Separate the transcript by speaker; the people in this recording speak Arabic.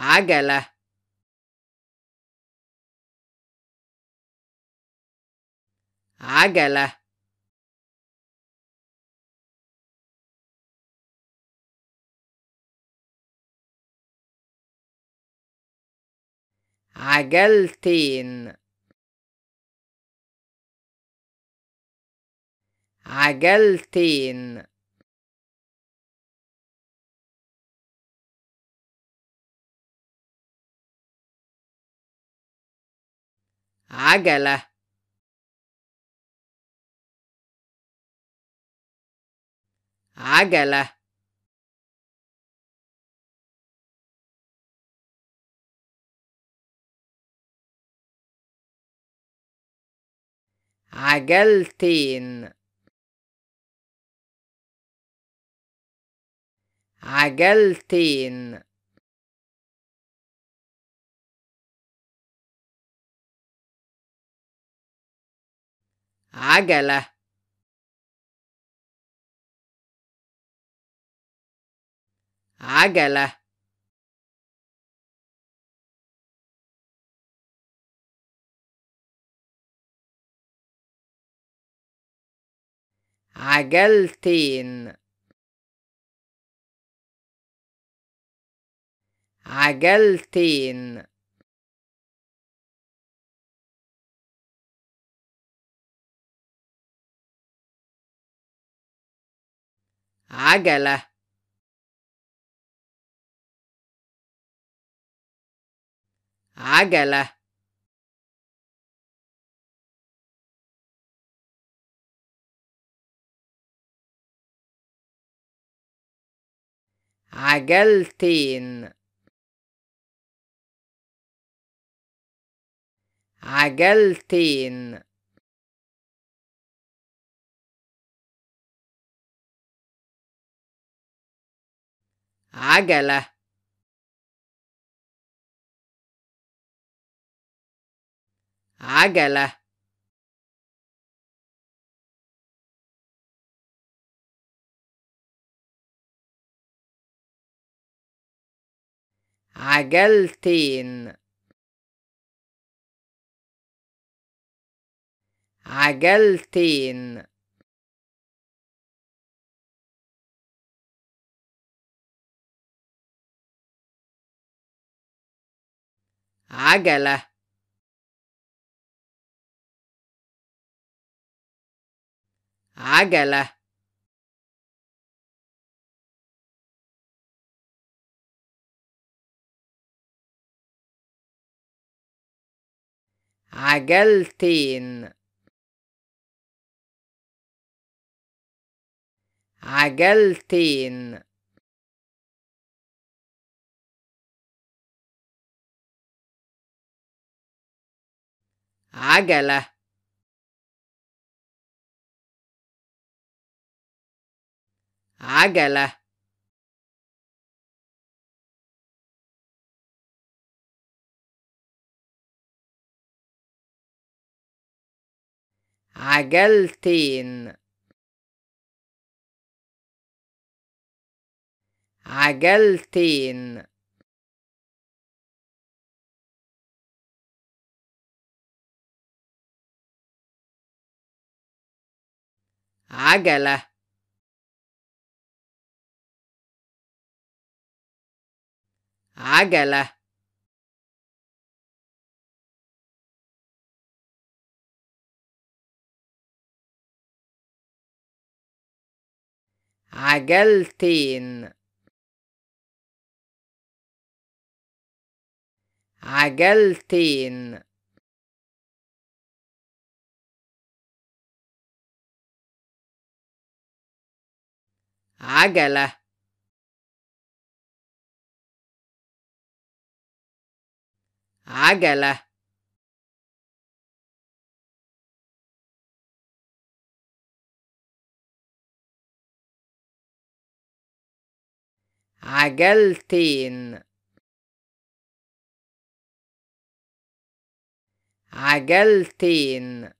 Speaker 1: عجلة عجلة عجلتين عجلتين عجلة عجلة عجلتين عجلتين عجلة عجلة عجلتين عجلتين عجلة عجلة عجلتين عجلتين عجلة عجلة عجلتين عجلتين عجلة عجلة عجلتين عجلتين عجلة عجلة عجلتين عجلتين عجلة عجلة عجلتين عجلتين عجلة عجلة عجلتين عجلتين